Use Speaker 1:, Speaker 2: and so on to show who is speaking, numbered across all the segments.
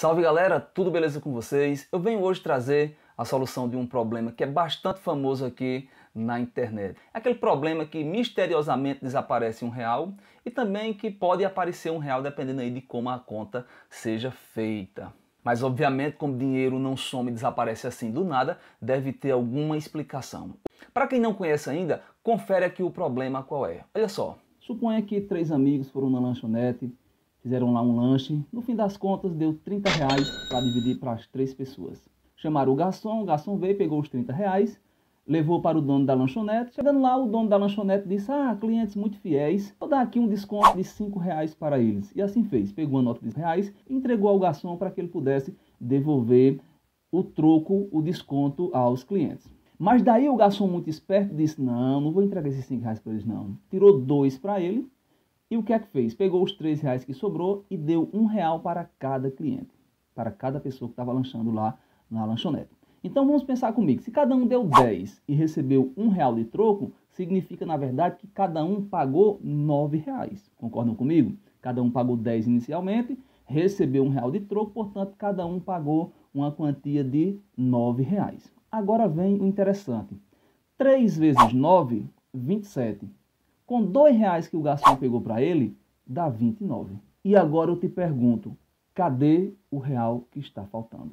Speaker 1: Salve galera, tudo beleza com vocês? Eu venho hoje trazer a solução de um problema que é bastante famoso aqui na internet. Aquele problema que misteriosamente desaparece um real e também que pode aparecer um real dependendo aí de como a conta seja feita. Mas obviamente, como dinheiro não some e desaparece assim do nada, deve ter alguma explicação. Para quem não conhece ainda, confere aqui o problema qual é. Olha só, suponha que três amigos foram na lanchonete Fizeram lá um lanche. No fim das contas, deu 30 reais para dividir para as três pessoas. Chamaram o garçom, o garçom veio, pegou os 30 reais, levou para o dono da lanchonete. Chegando lá, o dono da lanchonete disse: Ah, clientes muito fiéis, vou dar aqui um desconto de 5 reais para eles. E assim fez. Pegou a nota de reais e entregou ao garçom para que ele pudesse devolver o troco, o desconto aos clientes. Mas daí o garçom muito esperto disse: Não, não vou entregar esses 5 reais para eles, não. Tirou dois para ele e o que é que fez? Pegou os três reais que sobrou e deu um real para cada cliente, para cada pessoa que estava lanchando lá na lanchonete. Então vamos pensar comigo, se cada um deu 10 e recebeu um real de troco, significa na verdade que cada um pagou nove reais. Concordam comigo? Cada um pagou 10 inicialmente, recebeu um real de troco, portanto cada um pagou uma quantia de nove reais. Agora vem o interessante. 3 vezes 9, 27. Com dois reais que o garçom pegou para ele, dá 29. E agora eu te pergunto, cadê o real que está faltando?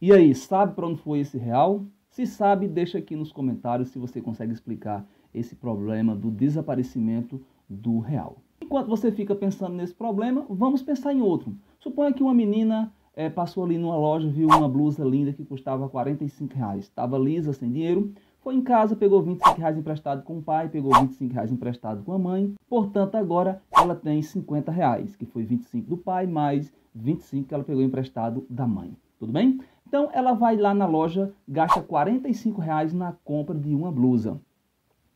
Speaker 1: E aí, sabe para onde foi esse real? Se sabe, deixa aqui nos comentários se você consegue explicar esse problema do desaparecimento do real. Enquanto você fica pensando nesse problema, vamos pensar em outro. Suponha que uma menina é, passou ali numa loja, viu uma blusa linda que custava 45 reais. Estava lisa, sem dinheiro, foi em casa, pegou 25 reais emprestado com o pai, pegou 25 reais emprestado com a mãe. Portanto, agora ela tem 50 reais, que foi 25 do pai, mais 25 que ela pegou emprestado da mãe. Tudo bem? Então ela vai lá na loja, gasta 45 reais na compra de uma blusa.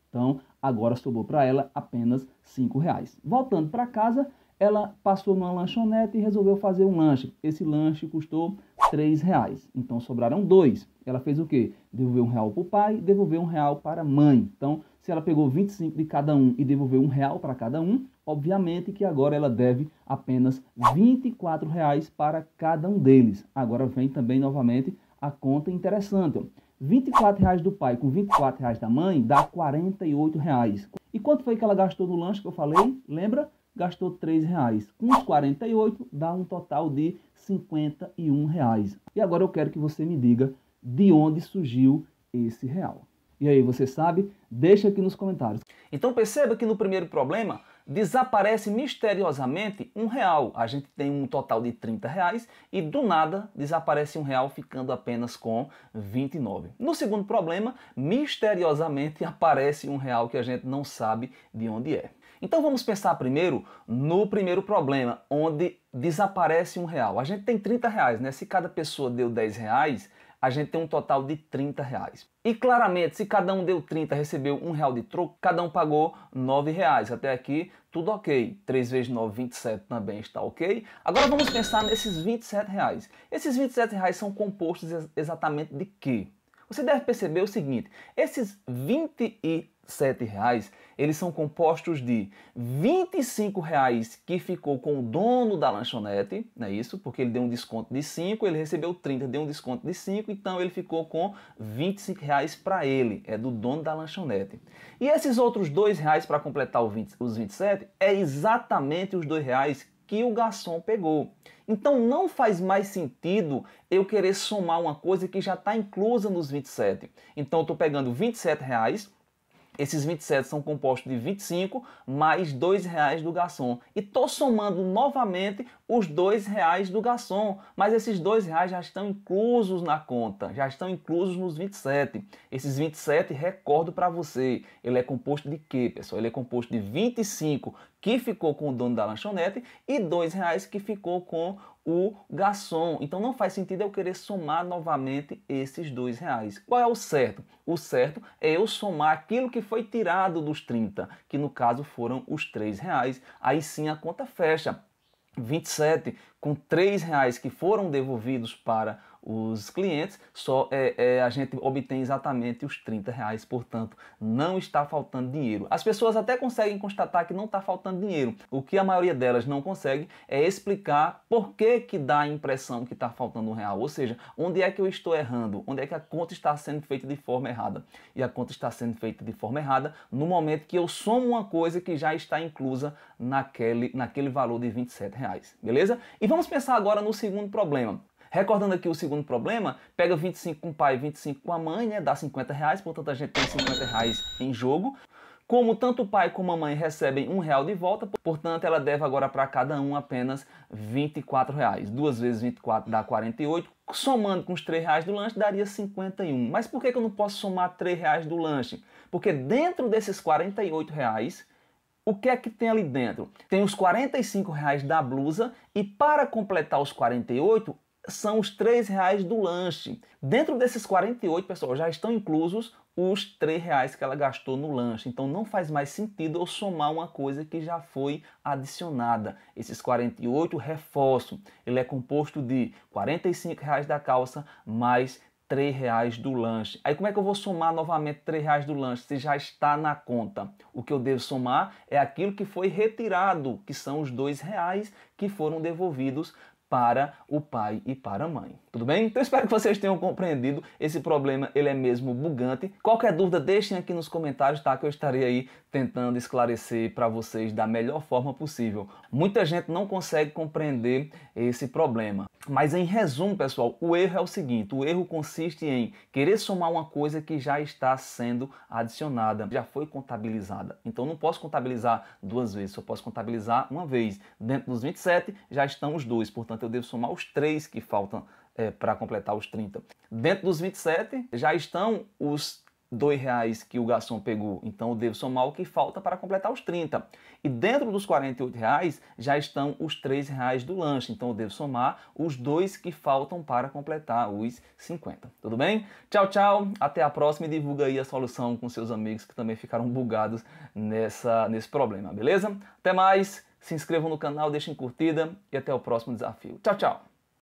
Speaker 1: Então agora sobrou para ela apenas 5 reais. Voltando para casa, ela passou numa lanchonete e resolveu fazer um lanche. Esse lanche custou três reais. Então sobraram dois. Ela fez o quê? Devolveu um real para o pai, devolveu um real para a mãe. Então, se ela pegou 25 de cada um e devolveu um real para cada um, obviamente que agora ela deve apenas 24 reais para cada um deles. Agora vem também novamente a conta interessante. Ó. 24 reais do pai com 24 reais da mãe dá 48 reais. E quanto foi que ela gastou no lanche que eu falei? Lembra? gastou 3 reais. Com os 48 dá um total de 51 reais. E agora eu quero que você me diga de onde surgiu esse real. E aí, você sabe? Deixa aqui nos comentários. Então perceba que no primeiro problema desaparece misteriosamente um real. A gente tem um total de 30 reais e do nada desaparece um real, ficando apenas com 29. No segundo problema, misteriosamente aparece um real que a gente não sabe de onde é. Então vamos pensar primeiro no primeiro problema, onde desaparece um real. A gente tem 30 reais, né? Se cada pessoa deu 10 reais, a gente tem um total de 30 reais. E claramente, se cada um deu 30, recebeu um real de troco, cada um pagou 9 reais. Até aqui, tudo ok. 3 vezes 9, 27 também está ok. Agora vamos pensar nesses 27 reais. Esses 27 reais são compostos exatamente de quê? Você deve perceber o seguinte, esses 20 e R$ reais, eles são compostos de R$ 25,00 que ficou com o dono da lanchonete, não é isso? Porque ele deu um desconto de 5, ele recebeu R$ 30,00, deu um desconto de 5, então ele ficou com R$ 25,00 para ele, é do dono da lanchonete. E esses outros R$ 2,00 para completar os R$ 27,00 é exatamente os R$ 2,00 que o garçom pegou. Então não faz mais sentido eu querer somar uma coisa que já está inclusa nos R$ 27,00. Então eu estou pegando R$ 27,00, esses 27 são compostos de 25 mais R$ reais do garçom. E estou somando novamente os R$ reais do garçom, mas esses R$ reais já estão inclusos na conta, já estão inclusos nos 27. Esses 27, recordo para você, ele é composto de quê, pessoal? Ele é composto de 25 que ficou com o dono da lanchonete e R$ reais que ficou com o garçom. Então não faz sentido eu querer somar novamente esses dois reais. Qual é o certo? O certo é eu somar aquilo que foi tirado dos 30, que no caso foram os três reais. Aí sim a conta fecha. 27 com três reais que foram devolvidos para os clientes, só é, é, a gente obtém exatamente os 30 reais, portanto, não está faltando dinheiro. As pessoas até conseguem constatar que não está faltando dinheiro. O que a maioria delas não consegue é explicar por que, que dá a impressão que está faltando um real, ou seja, onde é que eu estou errando, onde é que a conta está sendo feita de forma errada. E a conta está sendo feita de forma errada no momento que eu somo uma coisa que já está inclusa naquele, naquele valor de 27 reais, beleza? E vamos pensar agora no segundo problema. Recordando aqui o segundo problema, pega 25 com o pai e 25 com a mãe, né? Dá 50 reais, portanto a gente tem 50 reais em jogo. Como tanto o pai como a mãe recebem um real de volta, portanto ela deve agora para cada um apenas 24 reais. Duas vezes 24 dá 48, somando com os 3 reais do lanche daria 51. Mas por que eu não posso somar 3 reais do lanche? Porque dentro desses 48 reais o que é que tem ali dentro? Tem os 45 reais da blusa e para completar os 48 são os 3 reais do lanche. Dentro desses 48, pessoal, já estão inclusos os 3 reais que ela gastou no lanche. Então não faz mais sentido eu somar uma coisa que já foi adicionada. Esses 48 reforço, ele é composto de 45 reais da calça mais 3 reais do lanche. Aí como é que eu vou somar novamente 3 reais do lanche se já está na conta? O que eu devo somar é aquilo que foi retirado, que são os 2 reais que foram devolvidos para o pai e para a mãe. Tudo bem? Então espero que vocês tenham compreendido esse problema, ele é mesmo bugante. Qualquer dúvida deixem aqui nos comentários, tá? Que eu estarei aí tentando esclarecer para vocês da melhor forma possível. Muita gente não consegue compreender esse problema. Mas em resumo, pessoal, o erro é o seguinte, o erro consiste em querer somar uma coisa que já está sendo adicionada, já foi contabilizada. Então não posso contabilizar duas vezes, só posso contabilizar uma vez. Dentro dos 27 já estão os dois, portanto portanto eu devo somar os três que faltam é, para completar os 30. Dentro dos 27 já estão os dois reais que o garçom pegou, então eu devo somar o que falta para completar os 30. E dentro dos 48 reais já estão os três reais do lanche, então eu devo somar os dois que faltam para completar os 50. Tudo bem? Tchau, tchau, até a próxima e divulga aí a solução com seus amigos que também ficaram bugados nessa, nesse problema, beleza? Até mais! Se inscrevam no canal, deixem curtida e até o próximo desafio. Tchau, tchau!